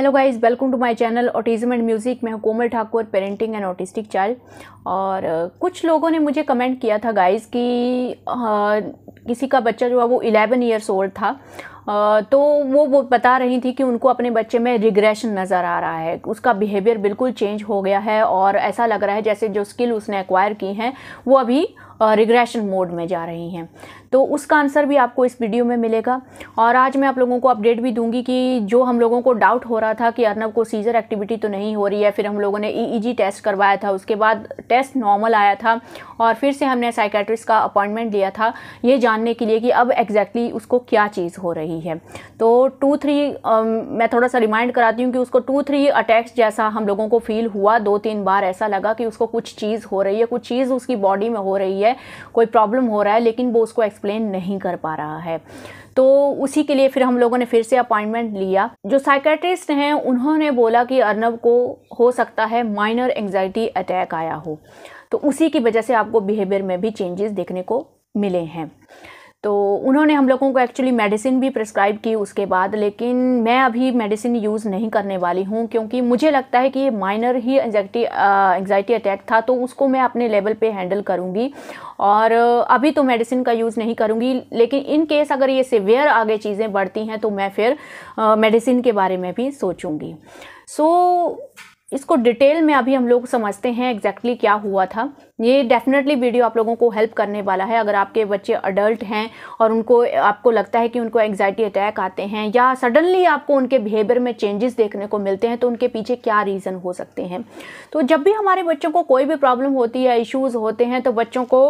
hello guys welcome to my channel autism and music मैं हूं Komal Thakur parenting and autistic child और कुछ लोगों ने मुझे कमेंट किया था गाइस कि किसी का बच्चा जो है वो इलेवन ईयर्स ओल्ड था तो वो वो बता रही थी कि उनको अपने बच्चे में रिग्रेशन नज़र आ रहा है उसका बिहेवियर बिल्कुल चेंज हो गया है और ऐसा लग रहा है जैसे जो स्किल उसने एक्वायर की हैं वो अभी रिग्रेशन मोड में जा रही हैं तो उसका आंसर भी आपको इस वीडियो में मिलेगा और आज मैं आप लोगों को अपडेट भी दूंगी कि जो हम लोगों को डाउट हो रहा था कि अर्नब को सीजर एक्टिविटी तो नहीं हो रही है फिर हम लोगों ने ईईजी e टेस्ट e करवाया था उसके बाद टेस्ट नॉर्मल आया था और फिर से हमने साइकेट्रिस्ट का अपॉइंटमेंट लिया था ये जानने के लिए कि अब एग्जैक्टली exactly उसको क्या चीज़ हो रही है तो टू थ्री मैं थोड़ा सा रिमाइंड कराती हूँ कि उसको टू थ्री अटैक्स जैसा हम लोगों को फील हुआ दो तीन बार ऐसा लगा कि उसको कुछ चीज़ हो रही है कुछ चीज़ उसकी बॉडी में हो रही है है कोई प्रॉब्लम हो रहा है लेकिन वो उसको एक्सप्लेन नहीं कर पा रहा है तो उसी के लिए फिर हम लोगों ने फिर से अपॉइंटमेंट लिया जो साइकेट्रिस्ट हैं उन्होंने बोला कि अर्नब को हो सकता है माइनर एंग्जाइटी अटैक आया हो तो उसी की वजह से आपको बिहेवियर में भी चेंजेस देखने को मिले हैं तो उन्होंने हम लोगों को एक्चुअली मेडिसिन भी प्रिस्क्राइब की उसके बाद लेकिन मैं अभी मेडिसिन यूज़ नहीं करने वाली हूँ क्योंकि मुझे लगता है कि ये माइनर ही एंगजाइटी एंगजाइटी अटैक था तो उसको मैं अपने लेवल पे हैंडल करूँगी और अभी तो मेडिसिन का यूज़ नहीं करूँगी लेकिन इन केस अगर ये सिवियर आगे चीज़ें बढ़ती हैं तो मैं फिर मेडिसिन के बारे में भी सोचूँगी सो so, इसको डिटेल में अभी हम लोग समझते हैं एग्जैक्टली exactly क्या हुआ था ये डेफिनेटली वीडियो आप लोगों को हेल्प करने वाला है अगर आपके बच्चे अडल्ट हैं और उनको आपको लगता है कि उनको एग्जाइटी अटैक आते हैं या सडनली आपको उनके बिहेवियर में चेंजेस देखने को मिलते हैं तो उनके पीछे क्या रीज़न हो सकते हैं तो जब भी हमारे बच्चों को कोई भी प्रॉब्लम होती है इश्यूज़ होते हैं तो बच्चों को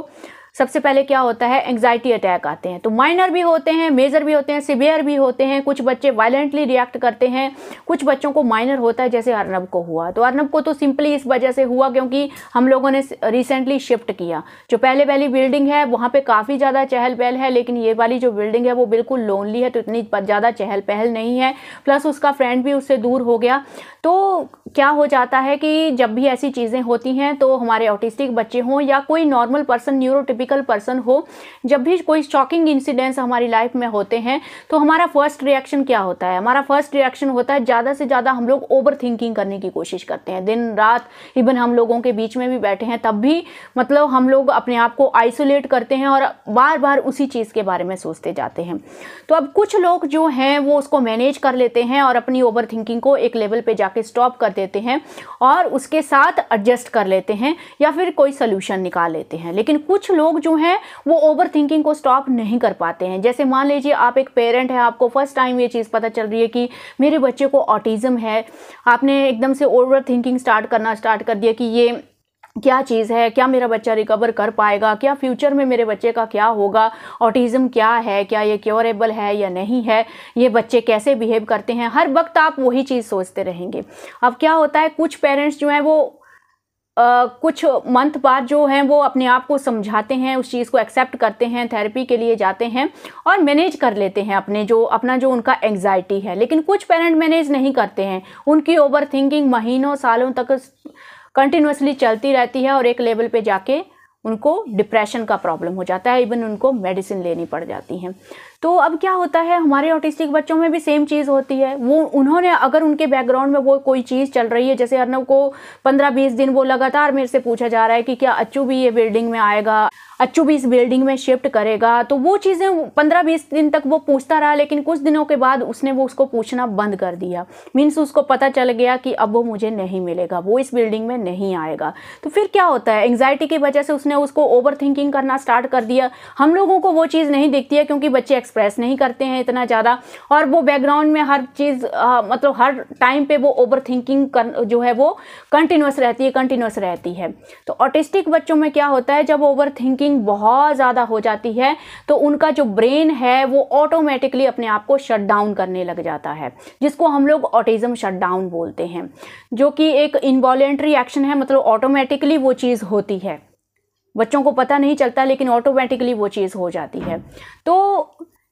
सबसे पहले क्या होता है एंग्जाइटी अटैक आते हैं तो माइनर भी होते हैं मेजर भी होते हैं सिवियर भी होते हैं कुछ बच्चे वायलेंटली रिएक्ट करते हैं कुछ बच्चों को माइनर होता है जैसे अर्नब को हुआ तो अर्नब को तो सिंपली इस वजह से हुआ क्योंकि हम लोगों ने रिसेंटली शिफ्ट किया जो पहले पहली बिल्डिंग है वहाँ पर काफ़ी ज़्यादा चहल पहल है लेकिन ये वाली जो बिल्डिंग है वो बिल्कुल लोनली है तो इतनी ज़्यादा चहल पहल नहीं है प्लस उसका फ्रेंड भी उससे दूर हो गया तो क्या हो जाता है कि जब भी ऐसी चीज़ें होती हैं तो हमारे ऑटिस्टिक बच्चे हों या कोई normal person neurotypical person हो जब भी कोई शॉकिंग इंसिडेंट्स हमारी लाइफ में होते हैं तो हमारा फर्स्ट रिएक्शन क्या होता है हमारा फर्स्ट रिएक्शन होता है ज़्यादा से ज़्यादा हम लोग ओवर थिंकिंग करने की कोशिश करते हैं दिन रात इवन हम लोगों के बीच में भी बैठे हैं तब भी मतलब हम लोग अपने आप को आइसोलेट करते हैं और बार बार उसी चीज़ के बारे में सोचते जाते हैं तो अब कुछ लोग जो हैं वो उसको मैनेज कर लेते हैं और अपनी ओवर थिंकिंग को एक लेवल पर जाके स्टॉप कर देते हैं और उसके साथ एडजस्ट कर लेते हैं या फिर कोई सोल्यूशन निकाल लेते हैं लेकिन कुछ लोग लोग जो हैं वो ओवर थिंकिंग को स्टॉप नहीं कर पाते हैं जैसे मान लीजिए आप एक पेरेंट है आपको फर्स्ट टाइम ये चीज़ पता चल रही है कि मेरे बच्चे को ऑटिज़म है आपने एकदम से ओवर थिंकिंग स्टार्ट करना स्टार्ट कर दिया कि ये क्या चीज़ है क्या मेरा बच्चा रिकवर कर पाएगा क्या फ्यूचर में मेरे बच्चे का क्या होगा ऑटिज़म क्या है क्या ये क्योरेबल है या नहीं है ये बच्चे कैसे बिहेव करते हैं हर वक्त आप वही चीज़ सोचते रहेंगे अब क्या होता है कुछ पेरेंट्स जो हैं वो Uh, कुछ मंथ बाद जो हैं वो अपने आप को समझाते हैं उस चीज़ को एक्सेप्ट करते हैं थेरेपी के लिए जाते हैं और मैनेज कर लेते हैं अपने जो अपना जो उनका एंगजाइटी है लेकिन कुछ पेरेंट मैनेज नहीं करते हैं उनकी ओवर थिंकिंग महीनों सालों तक कंटिन्यूसली चलती रहती है और एक लेवल पे जाके उनको डिप्रेशन का प्रॉब्लम हो जाता है इवन उनको मेडिसिन लेनी पड़ जाती हैं तो अब क्या होता है हमारे ऑटिस्टिक बच्चों में भी सेम चीज़ होती है वो उन्होंने अगर उनके बैकग्राउंड में वो कोई चीज़ चल रही है जैसे अर्नब को पंद्रह बीस दिन वो लगातार मेरे से पूछा जा रहा है कि क्या अच्छू भी ये बिल्डिंग में आएगा अच्छू भी इस बिल्डिंग में शिफ्ट करेगा तो वो चीज़ें पंद्रह बीस दिन तक वो पूछता रहा लेकिन कुछ दिनों के बाद उसने वो उसको पूछना बंद कर दिया मीन्स उसको पता चल गया कि अब वो मुझे नहीं मिलेगा वो इस बिल्डिंग में नहीं आएगा तो फिर क्या होता है एंगजाइटी की वजह से उसने उसको ओवर थिंकिंग करना स्टार्ट कर दिया हम लोगों को वो चीज़ नहीं दिखती है क्योंकि बच्चे एक्सप्रेस नहीं करते हैं इतना ज़्यादा और वो बैकग्राउंड में हर चीज़ मतलब हर टाइम पे वो ओवर थिंकिंग जो है वो कंटिन्यूस रहती है कंटिन्यूस रहती है तो ऑटिस्टिक बच्चों में क्या होता है जब ओवर थिंकिंग बहुत ज़्यादा हो जाती है तो उनका जो ब्रेन है वो ऑटोमेटिकली अपने आप को शट डाउन करने लग जाता है जिसको हम लोग ऑटिज़म शट डाउन बोलते हैं जो कि एक इन्वॉलेंट्री एक्शन है मतलब ऑटोमेटिकली वो चीज़ होती है बच्चों को पता नहीं चलता लेकिन ऑटोमेटिकली वो चीज़ हो जाती है तो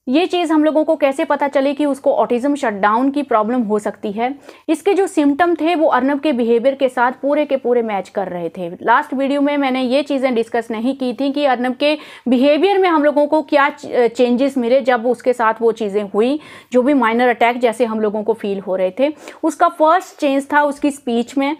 ये चीज़ हम लोगों को कैसे पता चले कि उसको ऑटिज़म शटडाउन की प्रॉब्लम हो सकती है इसके जो सिम्टम थे वो अर्नब के बिहेवियर के साथ पूरे के पूरे मैच कर रहे थे लास्ट वीडियो में मैंने ये चीज़ें डिस्कस नहीं की थी कि अर्नब के बिहेवियर में हम लोगों को क्या चेंजेस मिले जब उसके साथ वो चीज़ें हुई जो भी माइनर अटैक जैसे हम लोगों को फील हो रहे थे उसका फर्स्ट चेंज था उसकी स्पीच में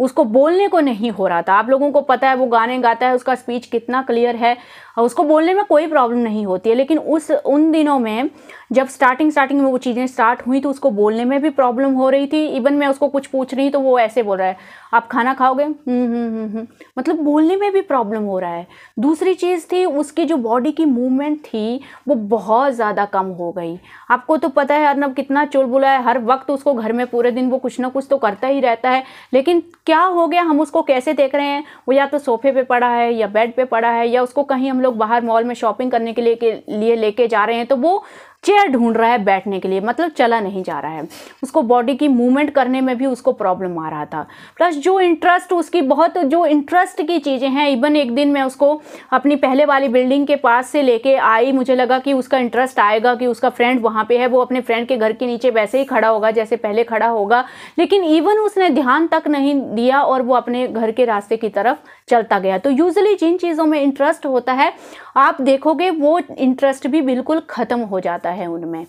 उसको बोलने को नहीं हो रहा था आप लोगों को पता है वो गाने गाता है उसका स्पीच कितना क्लियर है और उसको बोलने में कोई प्रॉब्लम नहीं होती है लेकिन उस उन दिनों में जब स्टार्टिंग स्टार्टिंग में वो चीज़ें स्टार्ट हुई तो उसको बोलने में भी प्रॉब्लम हो रही थी इवन मैं उसको कुछ पूछ रही तो वो ऐसे बोल रहा है आप खाना खाओगे हम्म, हम्म, हम्म, मतलब बोलने में भी प्रॉब्लम हो रहा है दूसरी चीज़ थी उसकी जो बॉडी की मूवमेंट थी वो बहुत ज़्यादा कम हो गई आपको तो पता है अर्नब कितना चोल बुला है हर वक्त उसको घर में पूरे दिन वो कुछ ना कुछ तो करता ही रहता है लेकिन क्या हो गया हम उसको कैसे देख रहे हैं वो या तो सोफे पर पड़ा है या बेड पर पड़ा है या उसको कहीं हम लोग बाहर मॉल में शॉपिंग करने के लिए के लिए लेके जा रहे हैं तो वो चेयर ढूंढ रहा है बैठने के लिए मतलब चला नहीं जा रहा है उसको बॉडी की मूवमेंट करने में भी उसको प्रॉब्लम आ रहा था प्लस जो इंटरेस्ट उसकी बहुत जो इंटरेस्ट की चीज़ें हैं इवन एक दिन मैं उसको अपनी पहले वाली बिल्डिंग के पास से लेके आई मुझे लगा कि उसका इंटरेस्ट आएगा कि उसका फ्रेंड वहाँ पर है वो अपने फ्रेंड के घर के नीचे वैसे ही खड़ा होगा जैसे पहले खड़ा होगा लेकिन इवन उसने ध्यान तक नहीं दिया और वो अपने घर के रास्ते की तरफ चलता गया तो यूजली जिन चीज़ों में इंटरेस्ट होता है आप देखोगे वो इंटरेस्ट भी बिल्कुल ख़त्म हो जाता है होता है उनमें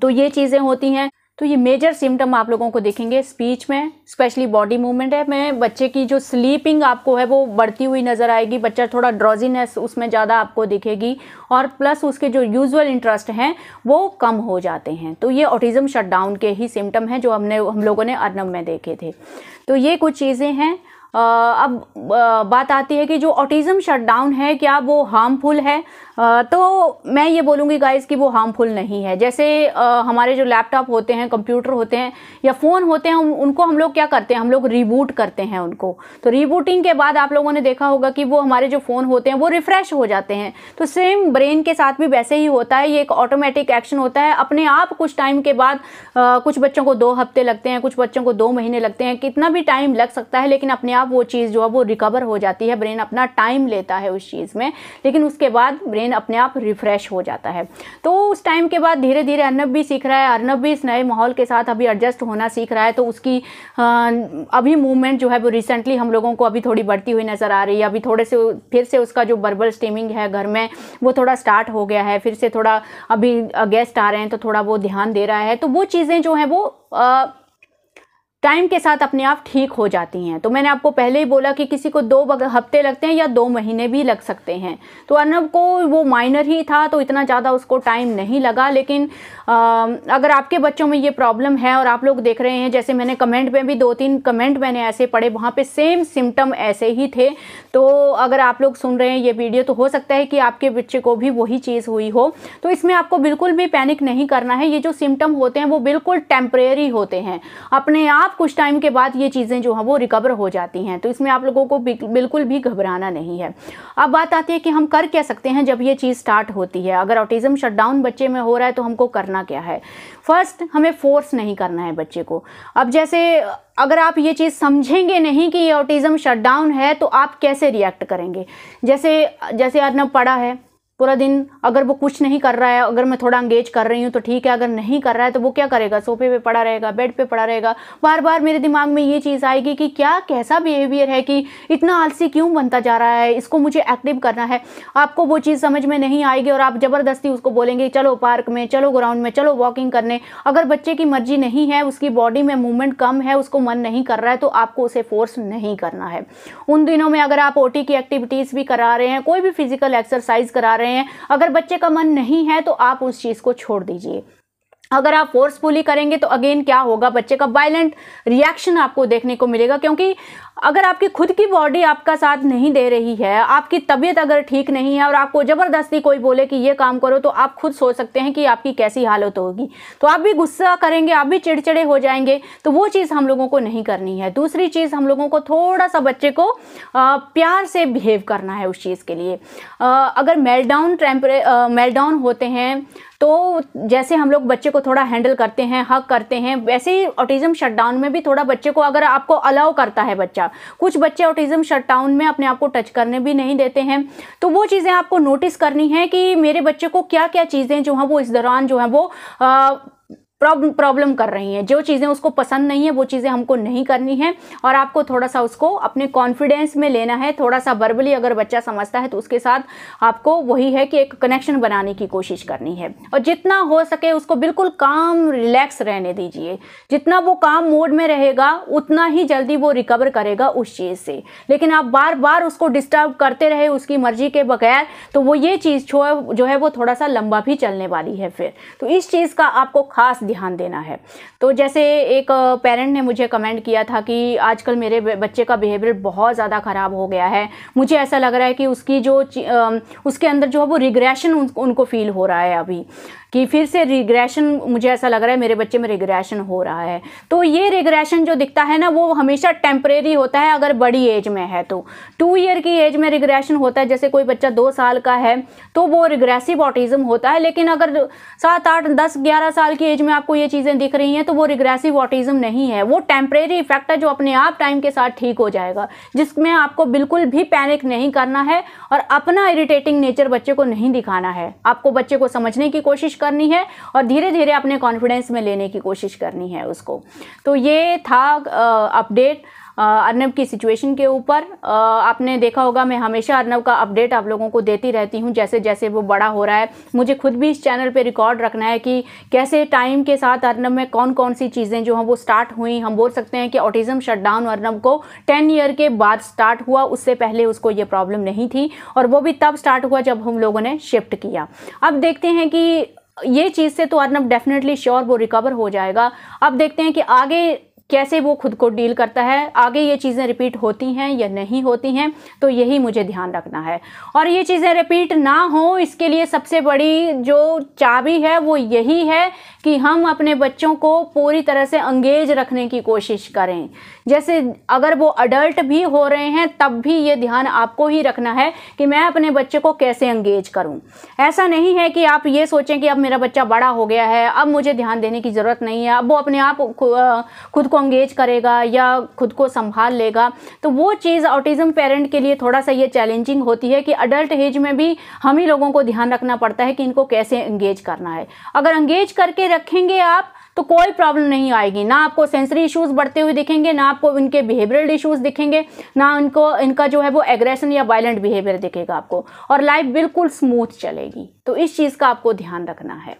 तो ये चीज़ें होती हैं तो ये मेजर सिम्टम आप लोगों को देखेंगे स्पीच में स्पेशली बॉडी मूवमेंट है मैं बच्चे की जो स्लीपिंग आपको है वो बढ़ती हुई नज़र आएगी बच्चा थोड़ा ड्रॉजीनेस उसमें ज़्यादा आपको दिखेगी और प्लस उसके जो यूजुअल इंटरेस्ट हैं वो कम हो जाते हैं तो ये ऑटिज़म शटडाउन के ही सिम्टम हैं जो हमने हम लोगों ने अर्नम में देखे थे तो ये कुछ चीज़ें हैं अब बात आती है कि जो ऑटिज़म शटडाउन है क्या वो हार्मफुल है तो मैं ये बोलूँगी गाइज़ कि वो हार्मफुल नहीं है जैसे हमारे जो लैपटॉप होते हैं कंप्यूटर होते हैं या फ़ोन होते हैं उनको हम लोग क्या करते हैं हम लोग रिबूट करते हैं उनको तो रिबूटिंग के बाद आप लोगों ने देखा होगा कि वो हमारे जो फ़ोन होते हैं वो रिफ़्रेश हो जाते हैं तो सेम ब्रेन के साथ भी वैसे ही होता है ये एक ऑटोमेटिक एक्शन होता है अपने आप कुछ टाइम के बाद कुछ बच्चों को दो हफ्ते लगते हैं कुछ बच्चों को दो महीने लगते हैं कितना भी टाइम लग सकता है लेकिन अपने आप वो चीज़ जो है वो रिकवर हो जाती है ब्रेन अपना टाइम लेता है उस चीज़ में लेकिन उसके बाद ब्रेन ब्रेन अपने आप रिफ़्रेश हो जाता है तो उस टाइम के बाद धीरे धीरे अर्नब भी सीख रहा है अर्नब भी इस नए माहौल के साथ अभी एडजस्ट होना सीख रहा है तो उसकी अभी मूवमेंट जो है वो रिसेंटली हम लोगों को अभी थोड़ी बढ़ती हुई नज़र आ रही है अभी थोड़े से फिर से उसका जो बर्बल स्टीमिंग है घर में वो थोड़ा स्टार्ट हो गया है फिर से थोड़ा अभी गेस्ट आ रहे हैं तो थोड़ा वो ध्यान दे रहा है तो वो चीज़ें जो हैं वो आ, टाइम के साथ अपने आप ठीक हो जाती हैं तो मैंने आपको पहले ही बोला कि किसी को दो हफ्ते लगते हैं या दो महीने भी लग सकते हैं तो अर्नब को वो माइनर ही था तो इतना ज़्यादा उसको टाइम नहीं लगा लेकिन आ, अगर आपके बच्चों में ये प्रॉब्लम है और आप लोग देख रहे हैं जैसे मैंने कमेंट में भी दो तीन कमेंट मैंने ऐसे पढ़े वहाँ पर सेम सिम्टम ऐसे ही थे तो अगर आप लोग सुन रहे हैं ये वीडियो तो हो सकता है कि आपके बच्चे को भी वही चीज़ हुई हो तो इसमें आपको बिल्कुल भी पैनिक नहीं करना है ये जो सिम्टम होते हैं वो बिल्कुल टेम्परेरी होते हैं अपने आप आप कुछ टाइम के बाद ये चीज़ें जो हैं वो रिकवर हो जाती हैं तो इसमें आप लोगों को बिल्कुल भी घबराना नहीं है अब बात आती है कि हम कर क्या सकते हैं जब ये चीज़ स्टार्ट होती है अगर ऑटिज़म शटडाउन बच्चे में हो रहा है तो हमको करना क्या है फर्स्ट हमें फोर्स नहीं करना है बच्चे को अब जैसे अगर आप ये चीज़ समझेंगे नहीं कि ये ऑटिज़म शटडाउन है तो आप कैसे रिएक्ट करेंगे जैसे जैसे अर्नब पढ़ा है पूरा दिन अगर वो कुछ नहीं कर रहा है अगर मैं थोड़ा अंगेज कर रही हूँ तो ठीक है अगर नहीं कर रहा है तो वो क्या करेगा सोफे पे पड़ा रहेगा बेड पे पड़ा रहेगा बार बार मेरे दिमाग में ये चीज़ आएगी कि क्या कैसा बिहेवियर है कि इतना आलसी क्यों बनता जा रहा है इसको मुझे एक्टिव करना है आपको वो चीज़ समझ में नहीं आएगी और आप ज़बरदस्ती उसको बोलेंगे चलो पार्क में चलो ग्राउंड में चलो वॉकिंग करने अगर बच्चे की मर्जी नहीं है उसकी बॉडी में मूवमेंट कम है उसको मन नहीं कर रहा है तो आपको उसे फोर्स नहीं करना है उन दिनों में अगर आप ओटी की एक्टिविटीज़ भी करा रहे हैं कोई भी फिजिकल एक्सरसाइज करा रहे हैं रहे हैं अगर बच्चे का मन नहीं है तो आप उस चीज़ को छोड़ दीजिए अगर आप फोर्सफुली करेंगे तो अगेन क्या होगा बच्चे का वायलेंट रिएक्शन आपको देखने को मिलेगा क्योंकि अगर आपकी खुद की बॉडी आपका साथ नहीं दे रही है आपकी तबीयत अगर ठीक नहीं है और आपको ज़बरदस्ती कोई बोले कि ये काम करो तो आप खुद सोच सकते हैं कि आपकी कैसी हालत होगी तो आप भी गुस्सा करेंगे आप भी चिड़चिड़े हो जाएंगे तो वो चीज़ हम लोगों को नहीं करनी है दूसरी चीज़ हम लोगों को थोड़ा सा बच्चे को प्यार से बिहेव करना है उस चीज़ के लिए अगर मेल्टाउन टेम्परे मेल्टाउन होते हैं तो जैसे हम लोग बच्चे को थोड़ा हैंडल करते हैं हक करते हैं वैसे ही ऑटिज्म शटडाउन में भी थोड़ा बच्चे को अगर आपको अलाउ करता है बच्चा कुछ बच्चे ऑटिज्म शटडाउन में अपने आप को टच करने भी नहीं देते हैं तो वो चीज़ें आपको नोटिस करनी है कि मेरे बच्चे को क्या क्या चीज़ें जो हैं वो इस दौरान जो हैं वो आ, प्रॉब्लम कर रही हैं जो चीज़ें उसको पसंद नहीं है वो चीज़ें हमको नहीं करनी है और आपको थोड़ा सा उसको अपने कॉन्फिडेंस में लेना है थोड़ा सा वर्बली अगर बच्चा समझता है तो उसके साथ आपको वही है कि एक कनेक्शन बनाने की कोशिश करनी है और जितना हो सके उसको बिल्कुल काम रिलैक्स रहने दीजिए जितना वो काम मोड में रहेगा उतना ही जल्दी वो रिकवर करेगा उस चीज़ से लेकिन आप बार बार उसको डिस्टर्ब करते रहे उसकी मर्जी के बगैर तो वो ये चीज़ जो है वो थोड़ा सा लंबा भी चलने वाली है फिर तो इस चीज़ का आपको खास ध्यान देना है तो जैसे एक पेरेंट ने मुझे कमेंट किया था कि आजकल मेरे बच्चे का बिहेवियर बहुत ज़्यादा ख़राब हो गया है मुझे ऐसा लग रहा है कि उसकी जो उसके अंदर जो है वो रिग्रेशन उनको फील हो रहा है अभी कि फिर से रिग्रेशन मुझे ऐसा लग रहा है मेरे बच्चे में रिग्रेशन हो रहा है तो ये रिग्रेशन जो दिखता है ना वो हमेशा टेम्परेरी होता है अगर बड़ी एज में है तो टू ईयर की एज में रिग्रेशन होता है जैसे कोई बच्चा दो साल का है तो वो रिग्रेसिव ऑटिज़म होता है लेकिन अगर सात आठ दस ग्यारह साल की एज में आपको ये चीज़ें दिख रही हैं तो वो रिग्रेसिव ऑटिज़म नहीं है वो टेम्परेरी इफेक्ट है जो अपने आप टाइम के साथ ठीक हो जाएगा जिसमें आपको बिल्कुल भी पैनिक नहीं करना है और अपना इरीटेटिंग नेचर बच्चे को नहीं दिखाना है आपको बच्चे को समझने की कोशिश करनी है और धीरे धीरे अपने कॉन्फिडेंस में लेने की कोशिश करनी है उसको तो ये था अपडेट अर्नब की सिचुएशन के ऊपर आपने देखा होगा मैं हमेशा अर्नब का अपडेट आप लोगों को देती रहती हूँ जैसे जैसे वो बड़ा हो रहा है मुझे खुद भी इस चैनल पे रिकॉर्ड रखना है कि कैसे टाइम के साथ अर्नब में कौन कौन सी चीज़ें जो हैं वो स्टार्ट हुई हम बोल सकते हैं कि ऑटिज़म शटडाउन अर्नब को टेन ईयर के बाद स्टार्ट हुआ उससे पहले उसको ये प्रॉब्लम नहीं थी और वो भी तब स्टार्ट हुआ जब हम लोगों ने शिफ्ट किया अब देखते हैं कि ये चीज़ से तो अर्नब डेफिनेटली श्योर वो रिकवर हो जाएगा अब देखते हैं कि आगे कैसे वो खुद को डील करता है आगे ये चीज़ें रिपीट होती हैं या नहीं होती हैं तो यही मुझे ध्यान रखना है और ये चीज़ें रिपीट ना हो इसके लिए सबसे बड़ी जो चाबी है वो यही है कि हम अपने बच्चों को पूरी तरह से अंगेज रखने की कोशिश करें जैसे अगर वो अडल्ट भी हो रहे हैं तब भी ये ध्यान आपको ही रखना है कि मैं अपने बच्चे को कैसे एंगेज करूँ ऐसा नहीं है कि आप ये सोचें कि अब मेरा बच्चा बड़ा हो गया है अब मुझे ध्यान देने की ज़रूरत नहीं है अब वो अपने आप खुद को एंगेज करेगा या खुद को संभाल लेगा तो वो चीज़ ऑटिज़म पेरेंट के लिए थोड़ा सा ये चैलेंजिंग होती है कि अडल्ट एज में भी हम ही लोगों को ध्यान रखना पड़ता है कि इनको कैसे एंगेज करना है अगर एंगेज करके रखेंगे आप तो कोई प्रॉब्लम नहीं आएगी ना आपको सेंसरी इशूज़ बढ़ते हुए दिखेंगे ना आपको इनके बिहेवियरल इशूज़ दिखेंगे ना इनको इनका जो है वो एग्रेशन या वायलेंट बिहेवियर दिखेगा आपको और लाइफ बिल्कुल स्मूथ चलेगी तो इस चीज़ का आपको ध्यान रखना है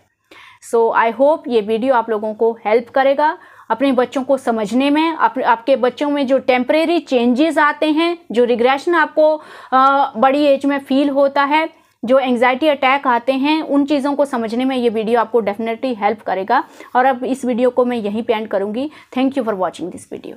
सो आई होप ये वीडियो आप लोगों को हेल्प करेगा अपने बच्चों को समझने में आप, आपके बच्चों में जो टेम्परेरी चेंजेस आते हैं जो रिग्रेशन आपको आ, बड़ी एज में फील होता है जो एंग्जाइटी अटैक आते हैं उन चीज़ों को समझने में ये वीडियो आपको डेफिनेटली हेल्प करेगा और अब इस वीडियो को मैं यहीं पे एंड करूँगी thank you for watching this video